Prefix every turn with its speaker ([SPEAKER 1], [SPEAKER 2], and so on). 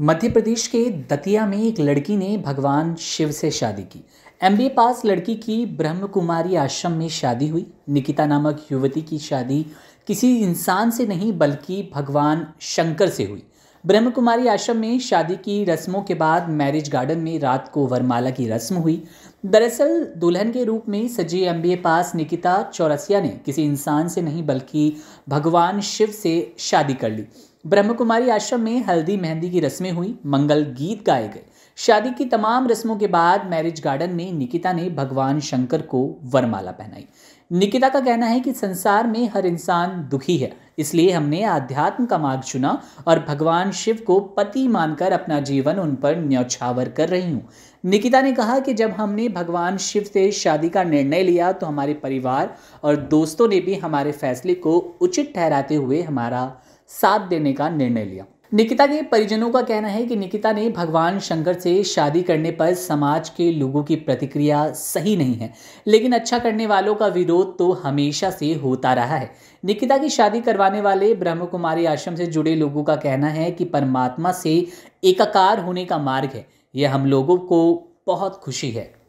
[SPEAKER 1] मध्य प्रदेश के दतिया में एक लड़की ने भगवान शिव से शादी की एम पास लड़की की ब्रह्म कुमारी आश्रम में शादी हुई निकिता नामक युवती की शादी किसी इंसान से नहीं बल्कि भगवान शंकर से हुई ब्रह्म कुमारी आश्रम में शादी की रस्मों के बाद मैरिज गार्डन में रात को वरमाला की रस्म हुई दरअसल दुल्हन के रूप में सजी एम पास निकिता चौरसिया ने किसी इंसान से नहीं बल्कि भगवान शिव से शादी कर ली ब्रह्म कुमारी आश्रम में हल्दी मेहंदी की रस्में हुई मंगल गीत गाए गए शादी की तमाम रस्मों के बाद मैरिज गार्डन में निकिता ने भगवान शंकर को वरमाला पहनाई निकिता का कहना है कि संसार में हर इंसान दुखी है इसलिए हमने आध्यात्म का मार्ग चुना और भगवान शिव को पति मानकर अपना जीवन उन पर न्यौछावर कर रही हूँ निकिता ने कहा कि जब हमने भगवान शिव से शादी का निर्णय लिया तो हमारे परिवार और दोस्तों ने भी हमारे फैसले को उचित ठहराते हुए हमारा साथ देने का निर्णय लिया निकिता के परिजनों का कहना है कि निकिता ने भगवान शंकर से शादी करने पर समाज के लोगों की प्रतिक्रिया सही नहीं है लेकिन अच्छा करने वालों का विरोध तो हमेशा से होता रहा है निकिता की शादी करवाने वाले ब्रह्म कुमारी आश्रम से जुड़े लोगों का कहना है कि परमात्मा से एकाकार होने का मार्ग है यह हम लोगों को बहुत खुशी है